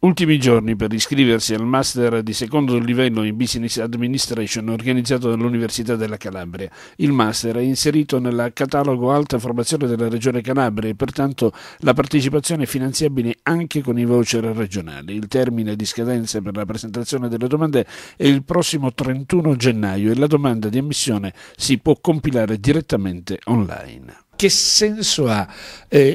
Ultimi giorni per iscriversi al master di secondo livello in Business Administration organizzato dall'Università della Calabria. Il master è inserito nel catalogo Alta Formazione della Regione Calabria e pertanto la partecipazione è finanziabile anche con i voucher regionali. Il termine di scadenza per la presentazione delle domande è il prossimo 31 gennaio e la domanda di ammissione si può compilare direttamente online che senso ha eh, e,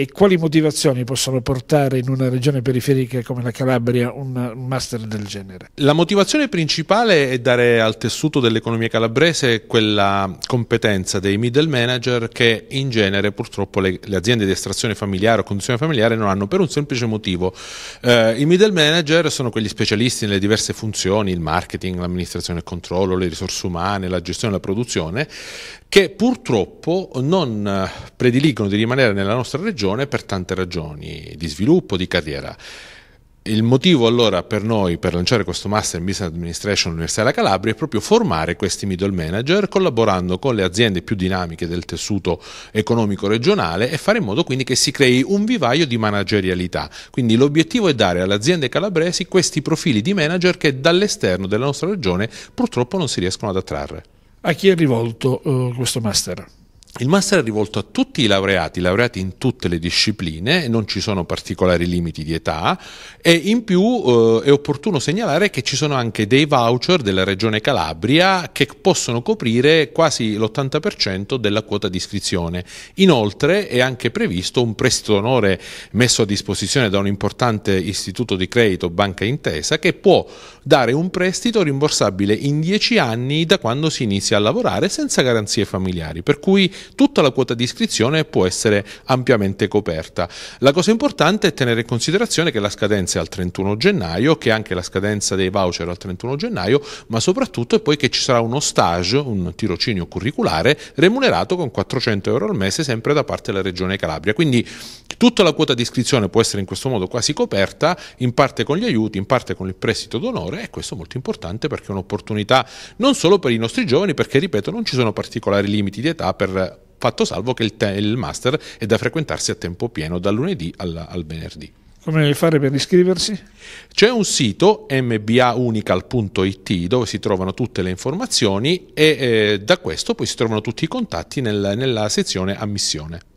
e, quali motivazioni possono portare in una regione periferica come la Calabria un, master del genere? La motivazione principale è dare al tessuto dell'economia calabrese quella competenza dei middle manager che in genere purtroppo le, le aziende di estrazione familiare o condizione familiare non hanno per un semplice motivo. Eh, I middle manager sono quegli specialisti nelle diverse funzioni, il marketing, l'amministrazione e il controllo, le risorse umane, la gestione e la produzione, che purtroppo non non eh, prediligono di rimanere nella nostra regione per tante ragioni di sviluppo, di carriera. Il motivo allora per noi per lanciare questo Master in Business Administration all'Università della Calabria è proprio formare questi middle manager collaborando con le aziende più dinamiche del tessuto economico regionale e fare in modo quindi che si crei un vivaio di managerialità. Quindi l'obiettivo è dare alle aziende calabresi questi profili di manager che dall'esterno della nostra regione purtroppo non si riescono ad attrarre. A chi è rivolto uh, questo Master? Il master è rivolto a tutti i laureati, laureati in tutte le discipline, non ci sono particolari limiti di età e in più eh, è opportuno segnalare che ci sono anche dei voucher della Regione Calabria che possono coprire quasi l'80% della quota di iscrizione. Inoltre è anche previsto un prestito d'onore messo a disposizione da un importante istituto di credito, Banca Intesa, che può dare un prestito rimborsabile in 10 anni da quando si inizia a lavorare senza garanzie familiari, per cui tutta la quota di iscrizione può essere ampiamente coperta. La cosa importante è tenere in considerazione che la scadenza è al 31 gennaio, che anche la scadenza dei voucher è al 31 gennaio, ma soprattutto è poi che ci sarà uno stage, un tirocinio curriculare remunerato con 400 euro al mese sempre da parte della Regione Calabria. Quindi Tutta la quota di iscrizione può essere in questo modo quasi coperta, in parte con gli aiuti, in parte con il prestito d'onore e questo è molto importante perché è un'opportunità non solo per i nostri giovani, perché ripeto non ci sono particolari limiti di età per fatto salvo che il, il master è da frequentarsi a tempo pieno dal lunedì al, al venerdì. Come fare per iscriversi? C'è un sito mbaunical.it dove si trovano tutte le informazioni e eh, da questo poi si trovano tutti i contatti nel, nella sezione ammissione.